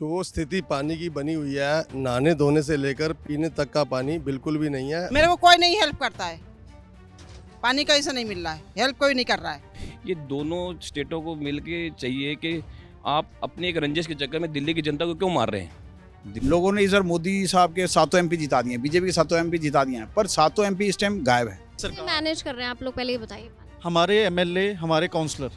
तो वो स्थिति पानी की बनी हुई है नहाने धोने से लेकर पीने तक का पानी बिल्कुल भी नहीं है मेरे को कोई नहीं हेल्प करता है पानी कहीं से नहीं मिल रहा है हेल्प कोई नहीं कर रहा है ये दोनों स्टेटों को मिल के चाहिए कि आप अपने एक रंजिश के चक्कर में दिल्ली की जनता को क्यों मार रहे हैं लोगों ने इधर मोदी साहब के सातों एमपी जिता दिए बीजेपी के सातों एमपी जिता दिए हैं पर सातों एमपी इस टाइम गायब है मैनेज कर रहे हैं आप लोग पहले ही बताइए हमारे एमएलए हमारे काउंसलर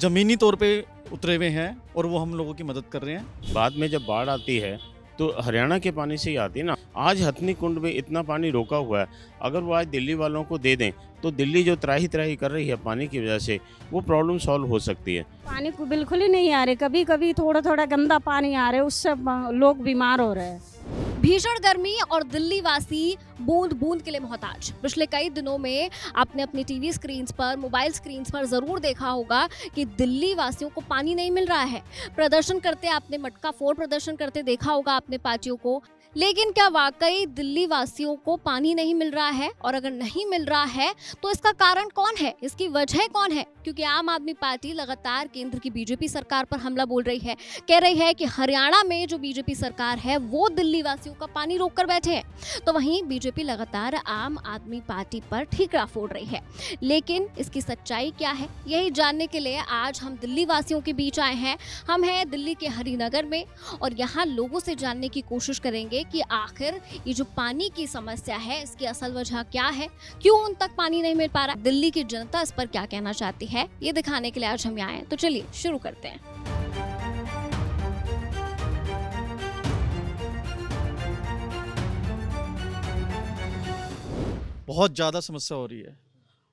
ज़मीनी तौर पे उतरे हुए हैं और वो हम लोगों की मदद कर रहे हैं बाद में जब बाढ़ आती है तो हरियाणा के पानी से ही आती है ना आज हथनी कुंड में इतना पानी रोका हुआ है अगर वो आज दिल्ली वालों को दे दें तो दिल्ली जो त्राही त्राही कर रही है पानी की वजह से वो प्रॉब्लम सॉल्व हो सकती है पानी को बिल्कुल ही नहीं आ रहे कभी कभी थोड़ा थोड़ा गंदा पानी आ रहा है उससे लोग बीमार हो रहे हैं भीषण गर्मी और दिल्ली वासी बूंद बूंद के लिए मोहताज पिछले कई दिनों में आपने अपनी टीवी स्क्रीन पर मोबाइल स्क्रीन पर ज़रूर देखा होगा कि दिल्ली वासियों को पानी नहीं मिल रहा है प्रदर्शन करते आपने मटका फोड़ प्रदर्शन करते देखा होगा आपने पार्टियों को लेकिन क्या वाकई दिल्ली वासियों को पानी नहीं मिल रहा है और अगर नहीं मिल रहा है तो इसका कारण कौन है इसकी वजह कौन है क्योंकि आम आदमी पार्टी लगातार केंद्र की बीजेपी सरकार पर हमला बोल रही है कह रही है कि हरियाणा में जो बीजेपी सरकार है वो दिल्ली वासियों का पानी रोक कर बैठे हैं तो वहीं बीजेपी लगातार आम आदमी पार्टी पर ठीकरा फोड़ रही है लेकिन इसकी सच्चाई क्या है यही जानने के लिए आज हम दिल्ली वासियों के बीच आए हैं हम हैं दिल्ली के हरिनगर में और यहाँ लोगों से जानने की कोशिश करेंगे कि आखिर ये जो पानी की समस्या है इसकी असल वजह क्या है क्यों उन तक पानी नहीं मिल पा रहा दिल्ली की जनता इस पर क्या कहना चाहती है ये दिखाने के लिए आज हम यहाँ आए तो चलिए शुरू करते हैं बहुत ज़्यादा समस्या हो रही है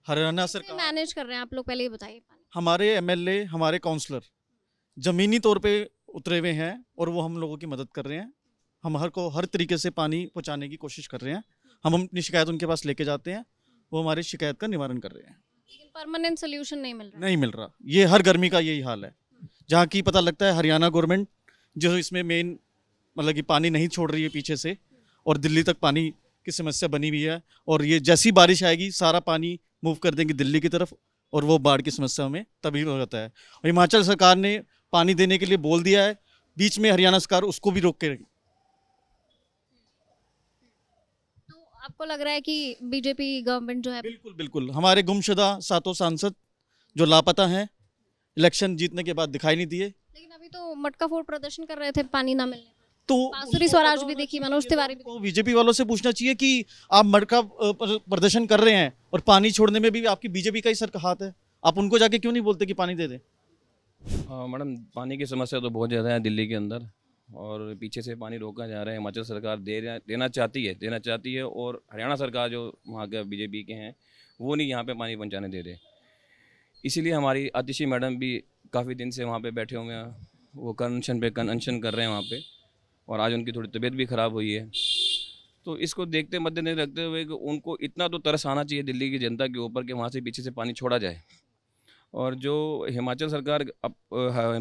हरियाणा सरकार मैनेज कर रहे हैं आप लोग पहले ही बताइए हमारे एमएलए हमारे काउंसलर ज़मीनी तौर पे उतरे हुए हैं और वो हम लोगों की मदद कर रहे हैं हम हर को हर तरीके से पानी पहुँचाने की कोशिश कर रहे हैं हम अपनी शिकायत उनके पास लेके जाते हैं वो हमारी शिकायत का निवारण कर रहे हैं लेकिन परमानेंट सोल्यूशन नहीं मिल रहा नहीं मिल रहा ये हर गर्मी का यही हाल है जहाँ की पता लगता है हरियाणा गवर्नमेंट जो इसमें मेन मतलब कि पानी नहीं छोड़ रही है पीछे से और दिल्ली तक पानी की समस्या बनी हुई है और ये जैसी बारिश आएगी सारा पानी मूव कर देंगे दिल्ली की तरफ और वो बाढ़ की समस्या में तभी हो जाता है हिमाचल सरकार ने पानी देने के लिए बोल दिया है बीच में हरियाणा सरकार उसको भी रोक के आपको लग रहा है कि बीजेपी गवर्नमेंट जो है बिल्कुल बिल्कुल हमारे गुमशुदा सातों सांसद जो लापता हैं इलेक्शन जीतने के बाद दिखाई नहीं दिए लेकिन अभी तो मटका फोड़ प्रदर्शन कर रहे थे पानी ना मिलने तो स्वराज भी देखी मनोज तो तिवारी को बीजेपी वालों से पूछना चाहिए कि आप मटका प्रदर्शन कर रहे हैं और पानी छोड़ने में भी आपकी बीजेपी का ही सर हाथ है आप उनको जाके क्यों नहीं बोलते कि पानी दे दे हाँ, मैडम पानी की समस्या तो बहुत ज़्यादा है दिल्ली के अंदर और पीछे से पानी रोका जा रहा है हिमाचल सरकार दे देना चाहती है देना चाहती है और हरियाणा सरकार जो वहाँ के बीजेपी के हैं वो नहीं यहाँ पे पानी पहुँचाने दे रहे इसीलिए हमारी आतिशी मैडम भी काफ़ी दिन से वहाँ पे बैठे हुए हैं वो कन्वेंशन पे कन्वेंशन कर रहे हैं वहाँ पे और आज उनकी थोड़ी तबीयत भी ख़राब हुई है तो इसको देखते मद्देनजर रखते हुए कि उनको इतना तो तरस आना चाहिए दिल्ली की जनता के ऊपर कि वहाँ से पीछे से पानी छोड़ा जाए और जो हिमाचल सरकार अब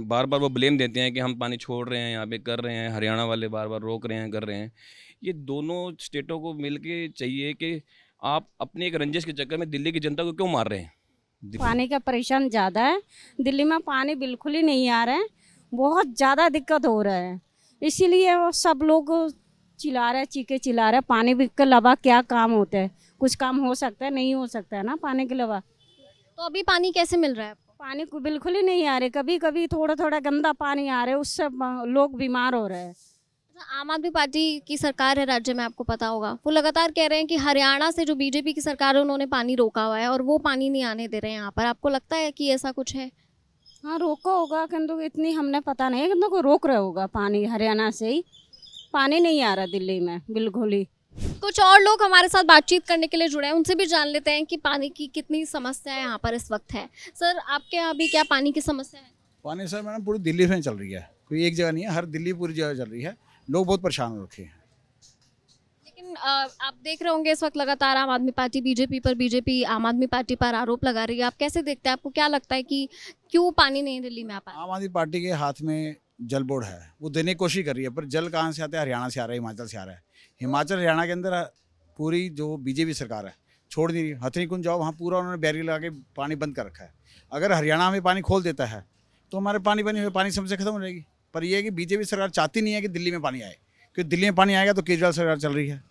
बार बार वो ब्लेम देते हैं कि हम पानी छोड़ रहे हैं यहाँ पे कर रहे हैं हरियाणा वाले बार बार रोक रहे हैं कर रहे हैं ये दोनों स्टेटों को मिल के चाहिए कि आप अपने एक रंजिश के चक्कर में दिल्ली की जनता को क्यों मार रहे हैं पानी का परेशान ज़्यादा है दिल्ली में पानी बिल्कुल ही नहीं आ रहा है बहुत ज़्यादा दिक्कत हो रहा है इसीलिए सब लोग चिल्ला रहे चीखे चिल्ला रहे पानी के अलावा क्या काम होता है कुछ काम हो सकता है नहीं हो सकता है ना पानी के अलावा तो अभी पानी कैसे मिल रहा है आपको पानी बिल्कुल ही नहीं आ रहे कभी कभी थोड़ा थोड़ा गंदा पानी आ रहा है उससे लोग बीमार हो रहे हैं अच्छा, आम आदमी पार्टी की सरकार है राज्य में आपको पता होगा वो लगातार कह रहे हैं कि हरियाणा से जो बीजेपी की सरकार है उन्होंने पानी रोका हुआ है और वो पानी नहीं आने दे रहे हैं यहाँ पर आपको लगता है कि ऐसा कुछ है हाँ रोका होगा किंतु इतनी हमने पता नहीं है किंतु को रोक रहा होगा पानी हरियाणा से ही पानी नहीं आ रहा दिल्ली में बिल्कुल ही कुछ और लोग हमारे साथ बातचीत करने के लिए जुड़े हैं उनसे भी जान लेते हैं कि पानी की कितनी समस्या है यहाँ पर इस वक्त है सर आपके यहाँ भी क्या पानी की समस्या है पानी सर मैडम पूरी दिल्ली में चल रही है कोई एक जगह नहीं है हर दिल्ली पूरी जगह चल रही है लोग बहुत परेशान हो रखे हैं लेकिन आप देख रहे होंगे इस वक्त लगातार आम आदमी पार्टी बीजेपी पर बीजेपी आम आदमी पार्टी पर आरोप लगा रही है आप कैसे देखते हैं आपको क्या लगता है कि क्यों पानी नहीं दिल्ली में आ पा आम आदमी पार्टी के हाथ में जल बोर्ड है वो देने की कोशिश कर रही है पर जल कहाँ से आता है हरियाणा से आ रहा है हिमाचल से आ रहा है हिमाचल हरियाणा के अंदर पूरी जो बीजेपी सरकार है छोड़ नहीं रही हथनी कुंज जाओ वहाँ पूरा उन्होंने बैरियर लगा के पानी बंद कर रखा है अगर हरियाणा हमें पानी खोल देता है तो हमारे पानी बनी हुई पानी समस्या खत्म हो जाएगी पर यह है कि बीजेपी सरकार चाहती नहीं है कि दिल्ली में पानी आए क्योंकि दिल्ली में पानी आएगा तो केजरीवाल सरकार चल रही है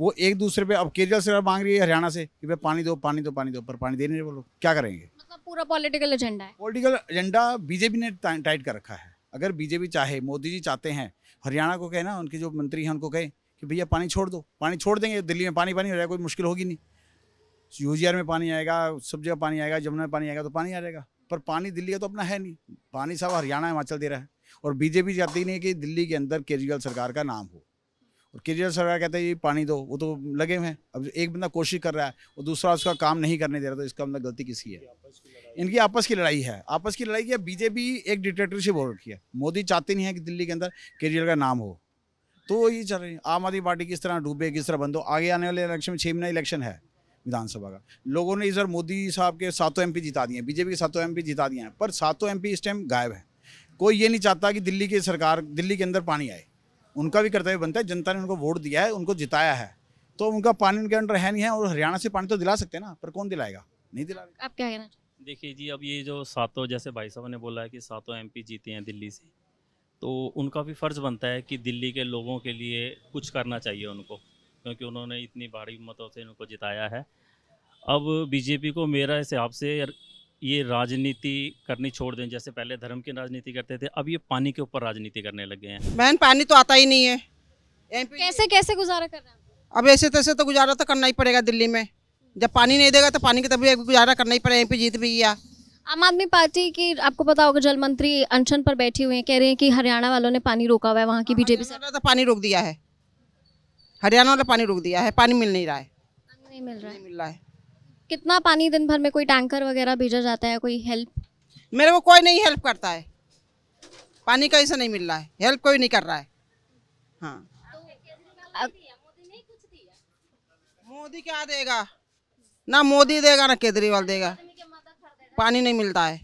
वो एक दूसरे पे अब केजरीवाल सरकार मांग रही है हरियाणा से कि भाई पानी दो पानी दो पानी दो पर पानी दे नहीं रहे वो लोग क्या करेंगे मतलब पूरा पॉलिटिकल एजेंडा है पॉलिटिकल एजेंडा बीजेपी ने टाइट कर रखा है अगर बीजेपी चाहे मोदी जी चाहते हैं हरियाणा को कहे ना उनके जो मंत्री हैं उनको कहें कि भैया पानी छोड़ दो पानी छोड़ देंगे दिल्ली में पानी पानी हो जाएगा कोई मुश्किल होगी नहीं यू में पानी आएगा सब जगह पानी आएगा जमुना में पानी आएगा तो पानी आ जाएगा पर पानी दिल्ली का तो अपना है नहीं पानी सब हरियाणा हिमाचल दे रहा है और बीजेपी चाहती नहीं कि दिल्ली के अंदर केजरीवाल सरकार का नाम हो और केजरीवाल सरकार कहते हैं ये पानी दो वो तो लगे हुए हैं अब एक बंदा कोशिश कर रहा है और दूसरा उसका काम नहीं करने दे रहा तो इसका मतलब गलती किसकी है इनकी आपस की लड़ाई है आपस की लड़ाई क्या बीजेपी एक डिक्टेटरशिप हो रखी है मोदी चाहते नहीं है कि दिल्ली के अंदर केजरीवाल का नाम हो तो यही चल रही आम आदमी पार्टी किस तरह डूबे किस तरह बंद हो आगे आने वाले इलेक्शन में छह महीना इलेक्शन है विधानसभा का लोगों ने इस बार मोदी साहब के सातों एमपी जिता दिए बीजेपी के सातों एमपी जिता दिए हैं पर सातों एमपी इस टाइम गायब है कोई ये नहीं चाहता कि दिल्ली की सरकार दिल्ली के अंदर पानी आए उनका भी कर्तव्य बनता है जनता ने उनको वोट दिया है उनको जिताया है तो उनका पानी उनके अंडर है नहीं है और हरियाणा से पानी तो दिला सकते हैं ना पर कौन दिलाएगा नहीं दिला आप क्या कहना देखिए जी अब ये जो सातों जैसे भाई साहब ने बोला है कि सातों एमपी जीते हैं दिल्ली से तो उनका भी फ़र्ज़ बनता है कि दिल्ली के लोगों के लिए कुछ करना चाहिए उनको क्योंकि उन्होंने इतनी भारी मतों से इनको जिताया है अब बीजेपी को मेरा हिसाब से ये राजनीति करनी छोड़ दें जैसे पहले धर्म की राजनीति करते थे अब ये पानी के ऊपर राजनीति करने लगे हैं बहन पानी तो आता ही नहीं है कैसे कैसे गुजारा कर रहे हैं अब ऐसे तैसे तो गुजारा तो करना ही पड़ेगा दिल्ली में जब पानी नहीं देगा तो पानी के तभी गुजारा करना ही पड़ेगा एम जीत भी गया आम आदमी पार्टी की आपको पता होगा जल मंत्री अनशन पर बैठी हुई हैं कह रहे हैं कि हरियाणा वालों ने पानी रोका हुआ है वहाँ की बीजेपी सरकार तो पानी रोक दिया है हरियाणा वाले पानी रोक दिया है पानी मिल नहीं रहा है पानी नहीं मिल रहा है मिल रहा है कितना पानी दिन भर में कोई टैंकर वगैरह भेजा जाता है कोई हेल्प मेरे को कोई नहीं हेल्प करता है पानी कहीं से नहीं मिल रहा है हेल्प कोई नहीं कर रहा है हाँ तो, मोदी क्या देगा ना मोदी देगा ना केजरीवाल देगा पानी नहीं मिलता है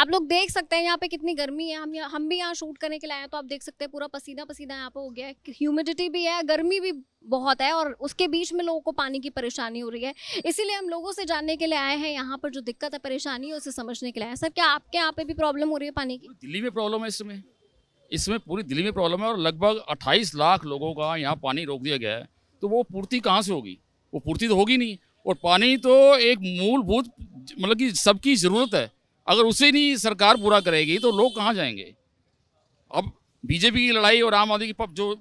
आप लोग देख सकते हैं यहाँ पे कितनी गर्मी है हम हम भी यहाँ शूट करने के लिए आए हैं तो आप देख सकते हैं पूरा पसीना पसीना यहाँ पे हो गया है ह्यूमिडिटी भी है गर्मी भी बहुत है और उसके बीच में लोगों को पानी की परेशानी हो रही है इसीलिए हम लोगों से जानने के लिए आए हैं यहाँ पर जो दिक्कत है परेशानी है उसे समझने के लिए आए सर क्या आपके यहाँ पे भी प्रॉब्लम हो रही है पानी की दिल्ली में प्रॉब्लम है इसमें इसमें पूरी दिल्ली में प्रॉब्लम है और लगभग अट्ठाईस लाख लोगों का यहाँ पानी रोक दिया गया है तो वो पूर्ति कहाँ से होगी वो पूर्ति तो होगी नहीं और पानी तो एक मूलभूत मतलब कि सबकी ज़रूरत है अगर उसे नहीं सरकार पूरा करेगी तो लोग कहाँ जाएंगे अब बीजेपी की लड़ाई और आम आदमी की जो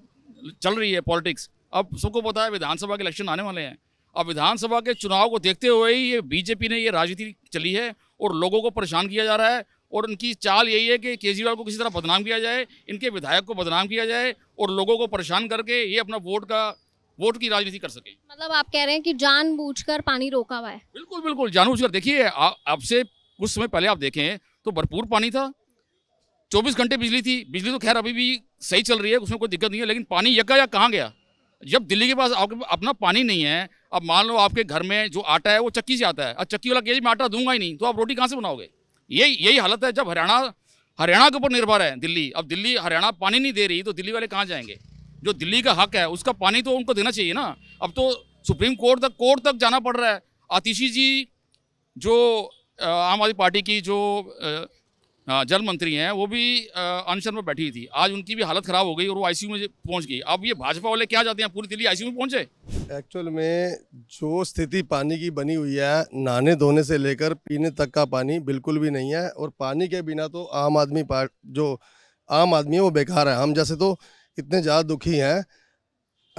चल रही है पॉलिटिक्स अब सबको पता है विधानसभा के इलेक्शन आने वाले हैं अब विधानसभा के चुनाव को देखते हुए ही ये बीजेपी ने ये राजनीति चली है और लोगों को परेशान किया जा रहा है और इनकी चाल यही है कि केजरीवाल को किसी तरह बदनाम किया जाए इनके विधायक को बदनाम किया जाए और लोगों को परेशान करके ये अपना वोट का वोट की राजनीति कर सके मतलब आप कह रहे हैं कि जानबूझकर पानी रोका हुआ है बिल्कुल बिल्कुल कर देखिए आपसे कुछ समय पहले आप देखें तो भरपूर पानी था चौबीस घंटे बिजली थी बिजली तो खैर अभी भी सही चल रही है उसमें कोई दिक्कत नहीं है लेकिन पानी यका या कहाँ गया जब दिल्ली के पास आपके अपना पानी नहीं है अब मान लो आपके घर में जो आटा है वो चक्की से आता है अब चक्की वाला केजी मैं आटा दूंगा ही नहीं तो आप रोटी कहाँ से बनाओगे यही यही हालत है जब हरियाणा हरियाणा के ऊपर निर्भर है दिल्ली अब दिल्ली हरियाणा पानी नहीं दे रही तो दिल्ली वाले कहाँ जाएंगे जो दिल्ली का हक है उसका पानी तो उनको देना चाहिए ना अब तो सुप्रीम कोर्ट तक कोर्ट तक जाना पड़ रहा है आतिशी जी जो आम आदमी पार्टी की जो जल मंत्री हैं वो भी अनशन पर बैठी थी आज उनकी भी हालत ख़राब हो गई और वो आईसीयू में पहुंच गई अब ये भाजपा वाले क्या जाते हैं पूरी दिल्ली आईसीयू में पहुंचे एक्चुअल में जो स्थिति पानी की बनी हुई है नहाने धोने से लेकर पीने तक का पानी बिल्कुल भी नहीं है और पानी के बिना तो आम आदमी जो आम आदमी है वो बेकार है हम जैसे तो कितने ज़्यादा दुखी हैं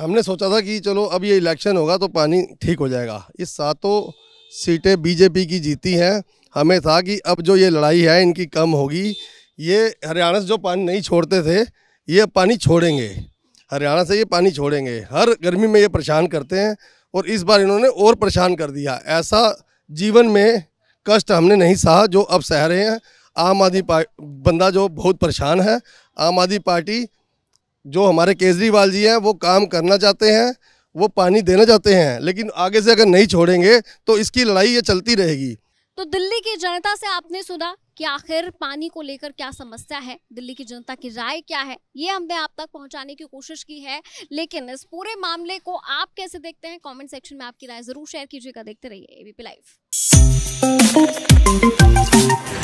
हमने सोचा था कि चलो अब ये इलेक्शन होगा तो पानी ठीक हो जाएगा इस सातों सीटें बीजेपी की जीती हैं हमें था कि अब जो ये लड़ाई है इनकी कम होगी ये हरियाणा से जो पानी नहीं छोड़ते थे ये पानी छोड़ेंगे हरियाणा से ये पानी छोड़ेंगे हर गर्मी में ये परेशान करते हैं और इस बार इन्होंने और परेशान कर दिया ऐसा जीवन में कष्ट हमने नहीं सहा जो अब सह रहे हैं आम आदमी बंदा जो बहुत परेशान है आम आदमी पार्टी जो हमारे केजरीवाल जी हैं वो काम करना चाहते हैं वो पानी देना चाहते हैं लेकिन आगे से अगर नहीं छोड़ेंगे तो इसकी लड़ाई ये चलती रहेगी तो दिल्ली की जनता से आपने सुना कि आखिर पानी को लेकर क्या समस्या है दिल्ली की जनता की राय क्या है ये हमने आप तक पहुंचाने की कोशिश की है लेकिन इस पूरे मामले को आप कैसे देखते हैं कमेंट सेक्शन में आपकी राय जरूर शेयर कीजिएगा देखते रहिए एबीपी लाइव